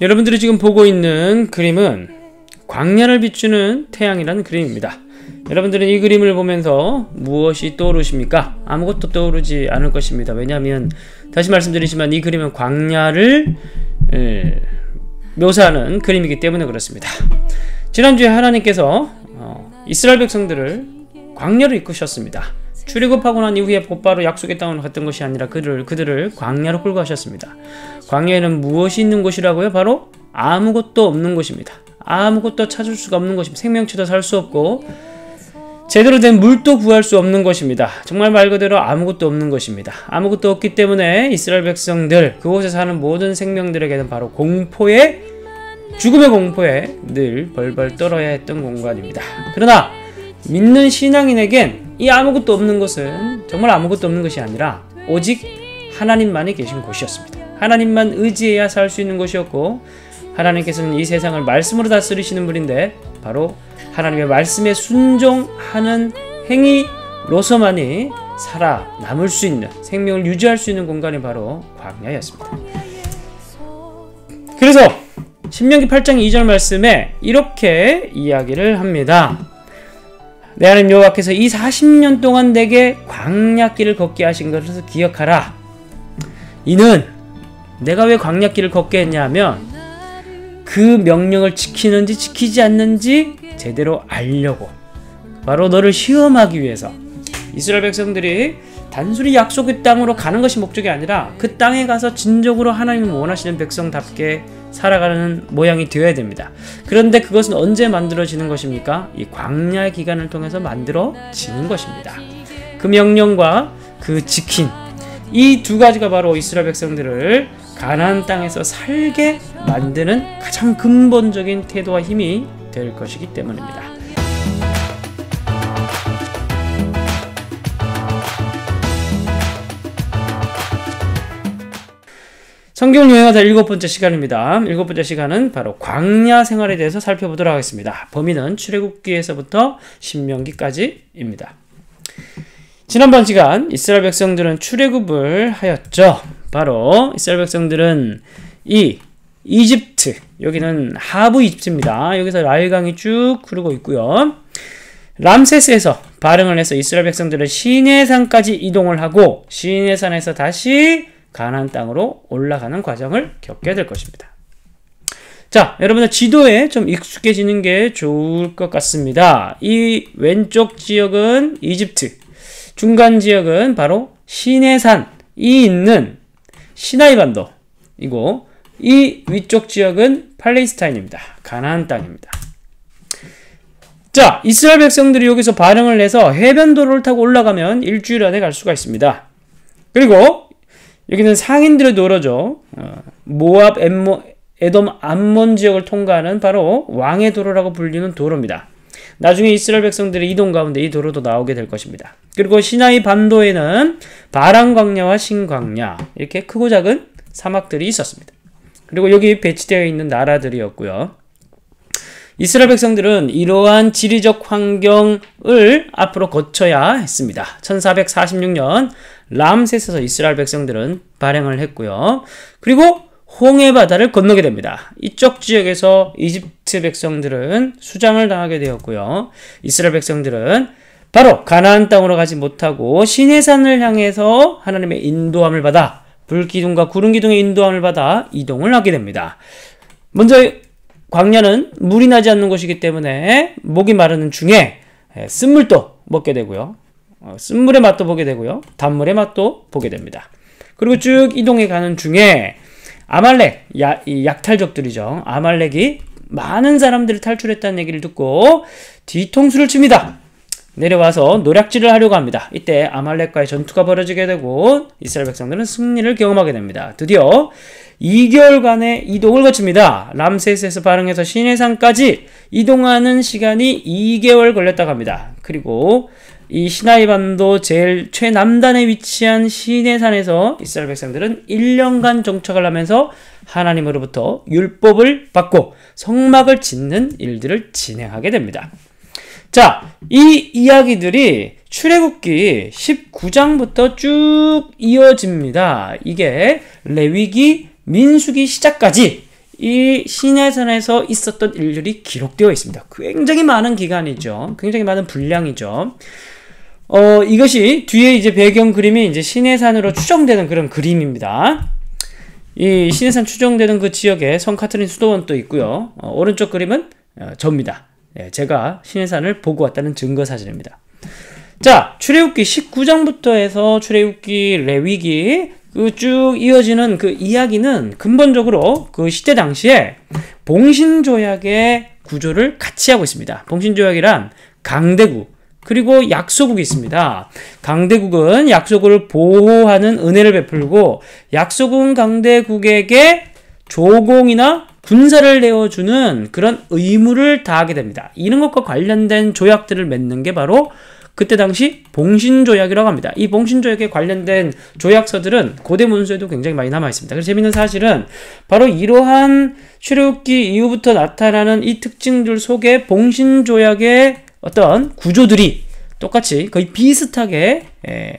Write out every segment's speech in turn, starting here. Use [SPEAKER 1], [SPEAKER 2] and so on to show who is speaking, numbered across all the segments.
[SPEAKER 1] 여러분들이 지금 보고 있는 그림은 광야를 비추는 태양이라는 그림입니다. 여러분들은 이 그림을 보면서 무엇이 떠오르십니까? 아무것도 떠오르지 않을 것입니다. 왜냐하면 다시 말씀드리지만 이 그림은 광야를 에, 묘사하는 그림이기 때문에 그렇습니다. 지난주에 하나님께서 어, 이스라엘 백성들을 광야를 이끄셨습니다. 출입굽하고난 이후에 곧바로 약속의 땅으로 갔던 것이 아니라 그들을 그들을 광야로 끌고 가셨습니다. 광야에는 무엇이 있는 곳이라고요? 바로 아무것도 없는 곳입니다. 아무것도 찾을 수가 없는 곳입니다. 생명체도 살 수 없고 제대로 된 물도 구할 수 없는 것입니다. 정말 말 그대로 아무것도 없는 것입니다. 아무것도 없기 때문에 이스라엘 백성들 그곳에 사는 모든 생명들에게는 바로 공포의 죽음의 공포에 늘 벌벌 떨어야 했던 공간입니다. 그러나 믿는 신앙인에겐 이 아무것도 없는 것은 정말 아무것도 없는 것이 아니라 오직 하나님만이 계신 곳이었습니다. 하나님만 의지해야 살 수 있는 곳이었고 하나님께서는 이 세상을 말씀으로 다스리시는 분인데 바로 하나님의 말씀에 순종하는 행위로서만이 살아남을 수 있는 생명을 유지할 수 있는 공간이 바로 광야였습니다. 그래서 신명기 8장 2절 말씀에 이렇게 이야기를 합니다. 내 하나님 여호와께서 이 40년 동안 내게 광약길을 걷게 하신 것을 기억하라. 이는 내가 왜 광약길을 걷게 했냐면 그 명령을 지키는지 지키지 않는지 제대로 알려고 바로 너를 시험하기 위해서 이스라엘 백성들이 단순히 약속의 땅으로 가는 것이 목적이 아니라 그 땅에 가서 진정으로 하나님을 원하시는 백성답게 살아가는 모양이 되어야 됩니다. 그런데 그것은 언제 만들어지는 것입니까? 이 광야 기간을 통해서 만들어지는 것입니다. 그 명령과 그 지킴 이두 가지가 바로 이스라엘 백성들을 가나안 땅에서 살게 만드는 가장 근본적인 태도와 힘이 될 것이기 때문입니다. 성경 여행하다 일곱 번째 시간입니다. 일곱 번째 시간은 바로 광야 생활에 대해서 살펴보도록 하겠습니다. 범위는 출애굽기에서부터 신명기까지입니다. 지난번 시간 이스라엘 백성들은 출애굽을 하였죠. 바로 이스라엘 백성들은 이 이집트 여기는 하부 이집트입니다. 여기서 라일강이 쭉 흐르고 있고요. 람세스에서 발응을 해서 이스라엘 백성들은 시내산까지 이동을 하고 시내산에서 다시 가나안 땅으로 올라가는 과정을 겪게 될 것입니다. 자, 여러분들 지도에 좀 익숙해지는 게 좋을 것 같습니다. 이 왼쪽 지역은 이집트, 중간 지역은 바로 시내산이 있는 시나이반도이고 이 위쪽 지역은 팔레스타인입니다. 가나안 땅입니다. 자, 이스라엘 백성들이 여기서 반응을 해서 해변도로를 타고 올라가면 일주일 안에 갈 수가 있습니다. 그리고 여기는 상인들의 도로죠 어, 모압, 엠모, 에돔, 암몬 지역을 통과하는 바로 왕의 도로라고 불리는 도로입니다. 나중에 이스라엘 백성들의 이동 가운데 이 도로도 나오게 될 것입니다. 그리고 시나이 반도에는 바람 광야와 신광야 이렇게 크고 작은 사막들이 있었습니다. 그리고 여기 배치되어 있는 나라들이었고요. 이스라엘 백성들은 이러한 지리적 환경을 앞으로 거쳐야 했습니다. 1446년 람셋에서 이스라엘 백성들은 발행을 했고요. 그리고 홍해 바다를 건너게 됩니다. 이쪽 지역에서 이집트 백성들은 수장을 당하게 되었고요. 이스라엘 백성들은 바로 가나안 땅으로 가지 못하고 신해산을 향해서 하나님의 인도함을 받아 불기둥과 구름기둥의 인도함을 받아 이동을 하게 됩니다. 먼저 광년은 물이 나지 않는 곳이기 때문에 목이 마르는 중에 예, 쓴물도 먹게 되고요. 어, 쓴물의 맛도 보게 되고요. 단물의 맛도 보게 됩니다. 그리고 쭉 이동해 가는 중에 아말렉, 야, 약탈적들이죠. 아말렉이 많은 사람들을 탈출했다는 얘기를 듣고 뒤통수를 칩니다. 내려와서 노략질을 하려고 합니다. 이때 아말렉과의 전투가 벌어지게 되고 이스라엘 백성들은 승리를 경험하게 됩니다. 드디어 2개월간의 이동을 거칩니다. 람세스에서 발행해서 시내산까지 이동하는 시간이 2개월 걸렸다고 합니다. 그리고 이 시나이 반도 제일 최남단에 위치한 시내산에서 이스라엘 백성들은 1년간 정착을 하면서 하나님으로부터 율법을 받고 성막을 짓는 일들을 진행하게 됩니다. 자, 이 이야기들이 출애굽기 19장부터 쭉 이어집니다. 이게 레위기, 민수기 시작까지 이신해산에서 있었던 일들이 기록되어 있습니다. 굉장히 많은 기간이죠. 굉장히 많은 분량이죠. 어, 이것이 뒤에 이제 배경 그림이 이제 시내산으로 추정되는 그런 그림입니다. 이신해산 추정되는 그 지역에 성 카트린 수도원도 있고요. 어, 오른쪽 그림은 어, 저입니다. 예, 제가 신해산을 보고 왔다는 증거 사진입니다. 자, 출애굽기 19장부터 해서 출애굽기 레위기 그쭉 이어지는 그 이야기는 근본적으로 그 시대 당시에 봉신조약의 구조를 같이 하고 있습니다. 봉신조약이란 강대국, 그리고 약소국이 있습니다. 강대국은 약소국을 보호하는 은혜를 베풀고 약소국은 강대국에게 조공이나 군사를 내어주는 그런 의무를 다하게 됩니다. 이런 것과 관련된 조약들을 맺는 게 바로 그때 당시 봉신조약이라고 합니다. 이 봉신조약에 관련된 조약서들은 고대 문서에도 굉장히 많이 남아있습니다. 그래서 재미는 사실은 바로 이러한 쉐르키 이후부터 나타나는 이 특징들 속에 봉신조약의 어떤 구조들이 똑같이 거의 비슷하게 예,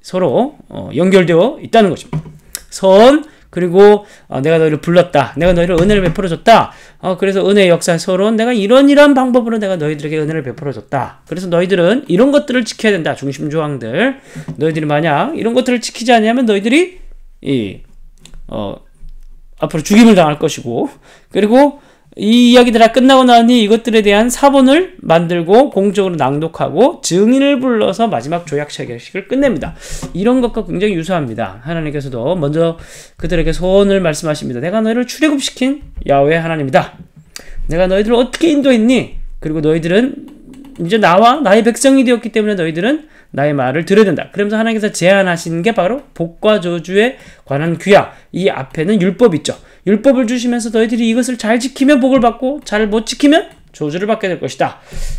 [SPEAKER 1] 서로 어, 연결되어 있다는 것입니다. 선, 그리고 어, 내가 너희를 불렀다. 내가 너희를 은혜를 베풀어 줬다. 어, 그래서 은혜의 역사서론 내가 이런 이런 방법으로 내가 너희들에게 은혜를 베풀어 줬다. 그래서 너희들은 이런 것들을 지켜야 된다. 중심 조항들. 너희들이 만약 이런 것들을 지키지 않으면 너희들이 이 어, 앞으로 죽임을 당할 것이고 그리고 이 이야기들 다 끝나고 나니 이것들에 대한 사본을 만들고 공적으로 낭독하고 증인을 불러서 마지막 조약 체결식을 끝냅니다. 이런 것과 굉장히 유사합니다. 하나님께서도 먼저 그들에게 소원을 말씀하십니다. 내가 너희를 출애굽시킨 야외 하나님이다. 내가 너희들을 어떻게 인도했니? 그리고 너희들은 이제 나와 나의 백성이 되었기 때문에 너희들은 나의 말을 들어야 된다. 그러면서 하나님께서 제안하신 게 바로 복과 저주에 관한 귀약이 앞에는 율법 있죠. 율법을 주시면서 너희들이 이것을 잘 지키면 복을 받고 잘 못 지키면 저주를 받게 될 것이다.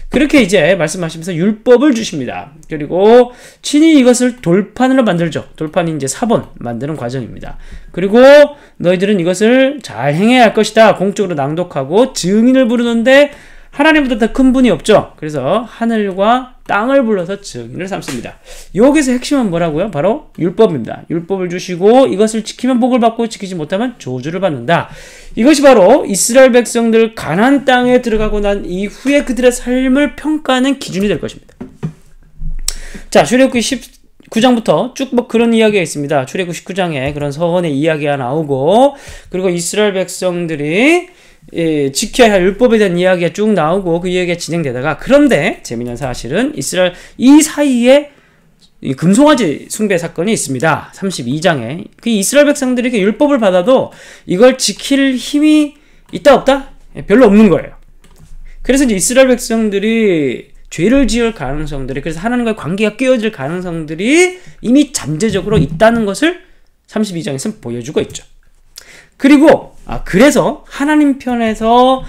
[SPEAKER 1] 그렇게 이제 말씀하시면서 율법을 주십니다. 그리고 친히 이것을 돌판으로 만들죠. 돌판이 이제 사본 만드는 과정입니다. 그리고 너희들은 이것을 잘 행해야 할 것이다. 공적으로 낭독하고 증인을 부르는데 하나님보다 더 큰 분이 없죠. 그래서 하늘과 땅을 불러서 증인을 삼습니다. 여기서 핵심은 뭐라고요? 바로 율법입니다. 율법을 주시고 이것을 지키면 복을 받고 지키지 못하면 저주를 받는다. 이것이 바로 이스라엘 백성들 가나 땅에 들어가고 난 이후에 그들의 삶을 평가하는 기준이 될 것입니다. 자, 출애굽기 10 9장부터 쭉 뭐 그런 이야기가 있습니다. 출애굽 19장에 그런 서원의 이야기가 나오고 그리고 이스라엘 백성들이 예, 지켜야 할 율법에 대한 이야기가 쭉 나오고 그 이야기가 진행되다가 그런데 재미난 사실은 이스라엘 이 사이에 이 금송아지 숭배 사건이 있습니다. 32장에 그 이스라엘 백성들이 그 율법을 받아도 이걸 지킬 힘이 있다 없다 예, 별로 없는 거예요. 그래서 이제 이스라엘 백성들이 죄를 지을 가능성들이 그래서 하나님과의 관계가 깨어질 가능성들이 이미 잠재적으로 있다는 것을 32장에서 보여주고 있죠. 그리고 아, 그래서 하나님 편에서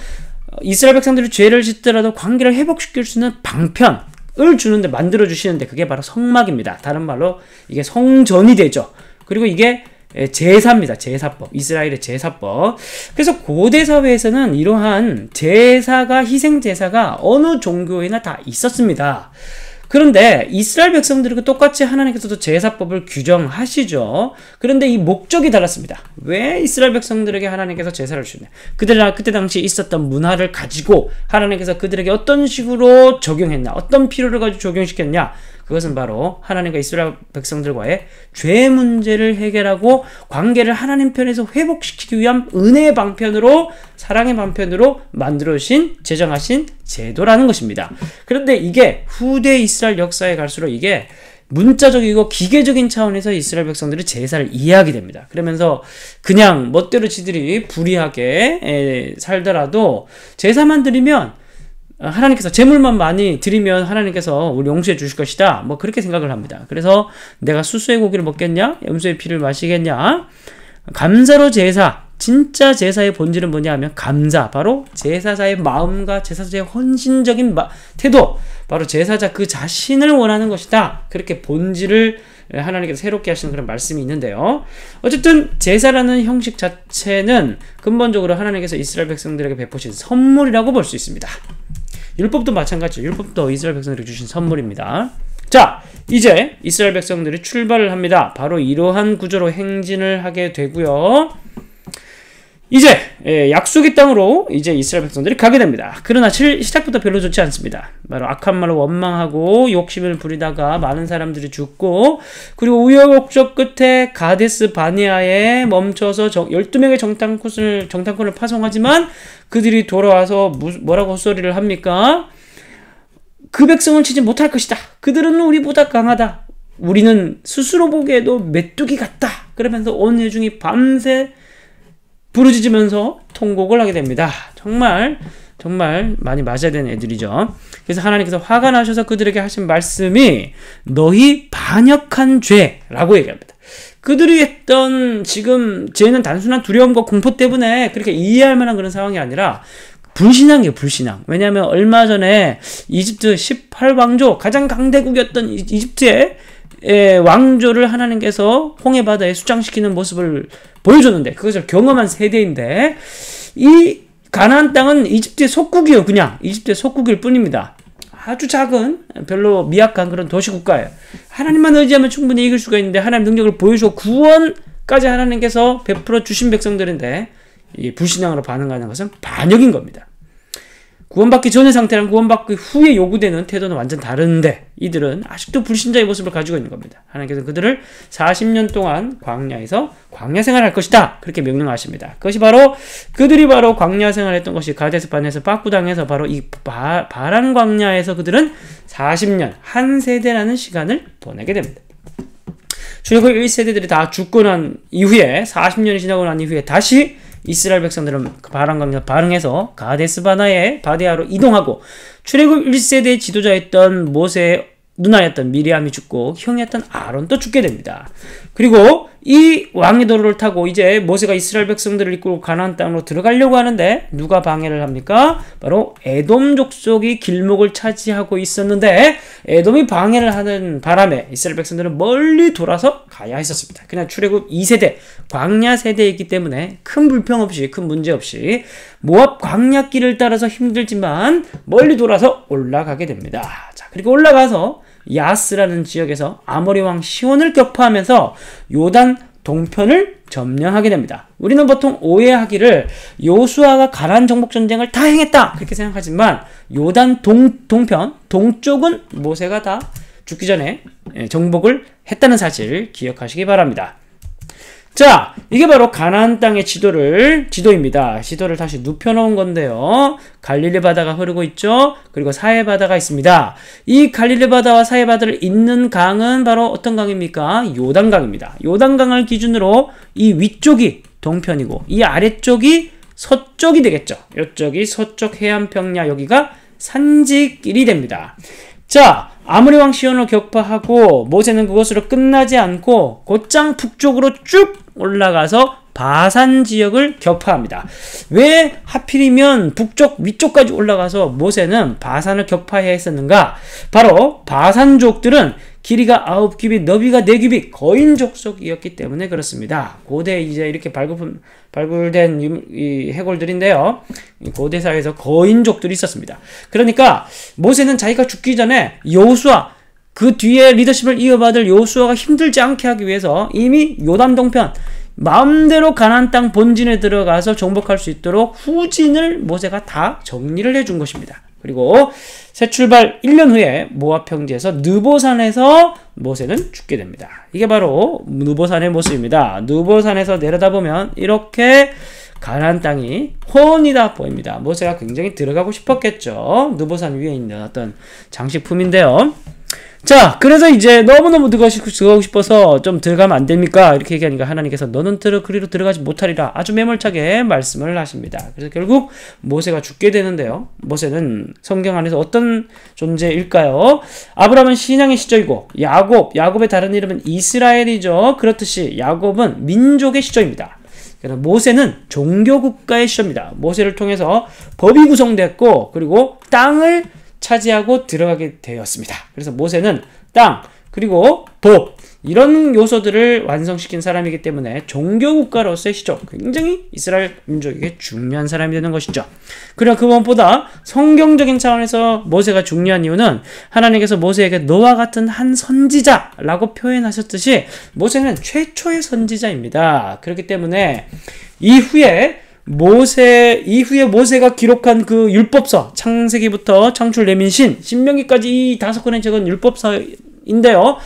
[SPEAKER 1] 이스라엘 백성들이 죄를 짓더라도 관계를 회복시킬 수 있는 방편을 주는데 만들어 주시는데 그게 바로 성막입니다. 다른 말로 이게 성전이 되죠. 그리고 이게 예, 제사입니다. 제사법. 이스라엘의 제사법. 그래서 고대 사회에서는 이러한 제사가 희생 제사가 어느 종교에나 다 있었습니다. 그런데 이스라엘 백성들과 똑같이 하나님께서도 제사법을 규정하시죠. 그런데 이 목적이 달랐습니다. 왜 이스라엘 백성들에게 하나님께서 제사를 주냐? 그들 그때 당시 있었던 문화를 가지고 하나님께서 그들에게 어떤 식으로 적용했나, 어떤 필요를 가지고 적용시켰냐? 그것은 바로 하나님과 이스라엘 백성들과의 죄 문제를 해결하고 관계를 하나님 편에서 회복시키기 위한 은혜의 방편으로 사랑의 방편으로 만들어주신 제정하신 제도라는 것입니다. 그런데 이게 후대 이스라엘 역사에 갈수록 이게 문자적이고 기계적인 차원에서 이스라엘 백성들이 제사를 이해하게 됩니다. 그러면서 그냥 멋대로 지들이 불의하게 살더라도 제사만 드리면 어, 하나님께서 재물만 많이 드리면 하나님께서 우리 용서해 주실 것이다. 뭐 그렇게 생각을 합니다. 그래서 내가 수수의 고기를 먹겠냐? 염소의 피를 마시겠냐? 감사로 제사. 진짜 제사의 본질은 뭐냐 하면 감사. 바로 제사자의 마음과 제사자의 헌신적인 마, 태도. 바로 제사자 그 자신을 원하는 것이다. 그렇게 본질을 하나님께서 새롭게 하시는 그런 말씀이 있는데요. 어쨌든 제사라는 형식 자체는 근본적으로 하나님께서 이스라엘 백성들에게 베푸신 선물이라고 볼 수 있습니다. 율법도 마찬가지죠. 율법도 이스라엘 백성들에게 주신 선물입니다. 자, 이제 이스라엘 백성들이 출발을 합니다. 바로 이러한 구조로 행진을 하게 되고요. 이제 예, 약속의 땅으로 이제 이스라엘 백성들이 가게 됩니다. 그러나 시작부터 별로 좋지 않습니다. 바로 악한 말로 원망하고 욕심을 부리다가 많은 사람들이 죽고 그리고 우여곡절 끝에 가데스 바니아에 멈춰서 12명의 정탐꾼을 정탐꾼을 파송하지만 그들이 돌아와서 뭐라고 소리를 합니까? 그 백성을 치지 못할 것이다. 그들은 우리보다 강하다. 우리는 스스로 보기에도 메뚜기 같다. 그러면서 온 회중이 밤새 부르짖으면서 통곡을 하게 됩니다. 정말 정말 많이 맞아야 되는 애들이죠. 그래서 하나님께서 화가 나셔서 그들에게 하신 말씀이 너희 반역한 죄라고 얘기합니다. 그들이 했던 지금 죄는 단순한 두려움과 공포 때문에 그렇게 이해할 만한 그런 상황이 아니라 불신앙이에요, 불신앙. 왜냐하면 얼마 전에 이집트 18왕조 가장 강대국이었던 이집트에 예, 왕조를 하나님께서 홍해 바다에 수장시키는 모습을 보여줬는데 그것을 경험한 세대인데 이 가나안 땅은 이집트의 속국이요 그냥 이집트의 속국일 뿐입니다. 아주 작은 별로 미약한 그런 도시 국가예요. 하나님만 의지하면 충분히 이길 수가 있는데 하나님 능력을 보여주고 구원까지 하나님께서 베풀어 주신 백성들인데 이 불신앙으로 반응하는 것은 반역인 겁니다. 구원받기 전의 상태랑 구원받기 후에 요구되는 태도는 완전 다른데 이들은 아직도 불신자의 모습을 가지고 있는 겁니다. 하나님께서 그들을 40년 동안 광야에서 광야 생활할 것이다. 그렇게 명령하십니다. 그것이 바로 그들이 바로 광야 생활했던 것이 가데스 반에서 빠꾸당에서 바로 이 바란 광야에서 그들은 40년 한 세대라는 시간을 보내게 됩니다. 출애굽 1세대들이 다 죽고 난 이후에 40년이 지나고 난 이후에 다시 이스라엘 백성들은 바람강에서 바릉에서 가데스바나의 바데아로 이동하고 출애굽 1세대 지도자였던 모세의 누나였던 미리암이 죽고 형이었던 아론도 죽게 됩니다. 그리고 이 왕의 도로를 타고 이제 모세가 이스라엘 백성들을 이끌고 가나안 땅으로 들어가려고 하는데 누가 방해를 합니까? 바로 에돔 족속이 길목을 차지하고 있었는데 에돔이 방해를 하는 바람에 이스라엘 백성들은 멀리 돌아서 가야 했었습니다. 그냥 출애굽 2세대 광야 세대이기 때문에 큰 불평 없이 큰 문제 없이 모압 광야 길을 따라서 힘들지만 멀리 돌아서 올라가게 됩니다. 자, 그리고 올라가서 야스라는 지역에서 아모리 왕 시온을 격파하면서 요단 동편을 점령하게 됩니다. 우리는 보통 오해하기를 요수아가 가란 정복 전쟁을 다 행했다 그렇게 생각하지만 요단 동, 동편 동쪽은 모세가 다 죽기 전에 예, 정복을 했다는 사실을 기억하시기 바랍니다. 자, 이게 바로 가나안 땅의 지도를 지도입니다. 지도를 다시 눕혀 놓은 건데요. 갈릴리 바다가 흐르고 있죠. 그리고 사해 바다가 있습니다. 이 갈릴리 바다와 사해 바다를 잇는 강은 바로 어떤 강입니까? 요단강입니다. 요단강을 기준으로 이 위쪽이 동편이고 이 아래쪽이 서쪽이 되겠죠. 이쪽이 서쪽 해안평야 여기가 산지길이 됩니다. 자, 아무리 왕 시온을 격파하고 모세는 그것으로 끝나지 않고 곧장 북쪽으로 쭉 올라가서 바산 지역을 격파합니다. 왜 하필이면 북쪽 위쪽까지 올라가서 모세는 바산을 격파해야 했었는가? 바로 바산족들은 길이가 아홉 규빗 너비가 네규빗 거인 족속이었기 때문에 그렇습니다. 고대 이제 이렇게 발굴, 발굴된 이 해골들인데요. 고대 사회에서 거인족들이 있었습니다. 그러니까 모세는 자기가 죽기 전에 여호수아 그 뒤에 리더십을 이어받을 여호수아가 힘들지 않게 하기 위해서 이미 요단 동편 마음대로 가난 땅 본진에 들어가서 정복할 수 있도록 후진을 모세가 다 정리를 해준 것입니다. 그리고 새 출발 1년 후에 모압 평지에서 느보산에서 모세는 죽게 됩니다. 이게 바로 느보산의 모습입니다. 느보산에서 내려다보면 이렇게 가나 땅이 혼이다 보입니다. 모세가 굉장히 들어가고 싶었겠죠. 느보산 위에 있는 어떤 장식품인데요. 자, 그래서 이제 너무너무 들어가고 싶어서 좀 들어가면 안 됩니까? 이렇게 얘기하니까 하나님께서 너는 그리로 들어가지 못하리라 아주 매몰차게 말씀을 하십니다. 그래서 결국 모세가 죽게 되는데요. 모세는 성경 안에서 어떤 존재일까요? 아브라함은 신앙의 시조이고 야곱, 야곱의 다른 이름은 이스라엘이죠. 그렇듯이 야곱은 민족의 시조입니다. 그래서 모세는 종교 국가의 시조입니다. 모세를 통해서 법이 구성됐고 그리고 땅을 차지하고 들어가게 되었습니다. 그래서 모세는 땅, 그리고 법, 이런 요소들을 완성시킨 사람이기 때문에 종교국가로서의 시적 굉장히 이스라엘 민족에게 중요한 사람이 되는 것이죠. 그러나 그 무엇보다 성경적인 차원에서 모세가 중요한 이유는 하나님께서 모세에게 너와 같은 한 선지자라고 표현하셨듯이 모세는 최초의 선지자입니다. 그렇기 때문에 이후에 모세 이후에 모세가 기록한 그 율법서 창세기부터 창출 내민신 신명기까지 이 다섯 권의 책은 율법서인데요.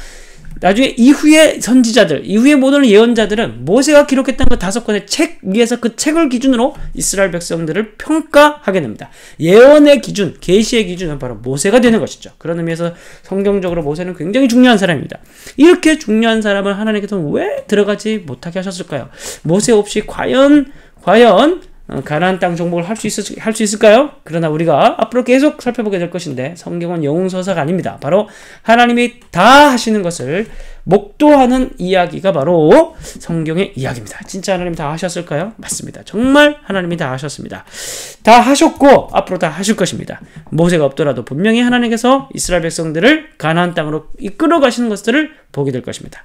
[SPEAKER 1] 나중에 이후에 선지자들, 이후에 모든 예언자들은 모세가 기록했던 그 다섯 권의 책 위에서 그 책을 기준으로 이스라엘 백성들을 평가하게 됩니다. 예언의 기준, 계시의 기준은 바로 모세가 되는 것이죠. 그런 의미에서 성경적으로 모세는 굉장히 중요한 사람입니다. 이렇게 중요한 사람을 하나님께서왜 들어가지 못하게 하셨을까요? 모세 없이 과연 과연 어, 가나안 땅 정복을 할수 있을 할 수 있을까요? 그러나 우리가 앞으로 계속 살펴보게 될 것인데 성경은 영웅 서사가 아닙니다. 바로 하나님이 다 하시는 것을 목도하는 이야기가 바로 성경의 이야기입니다. 진짜 하나님 다 하셨을까요? 맞습니다. 정말 하나님이 다 하셨습니다. 다 하셨고 앞으로 다 하실 것입니다. 모세가 없더라도 분명히 하나님께서 이스라엘 백성들을 가나안 땅으로 이끌어 가시는 것들을 보게 될 것입니다.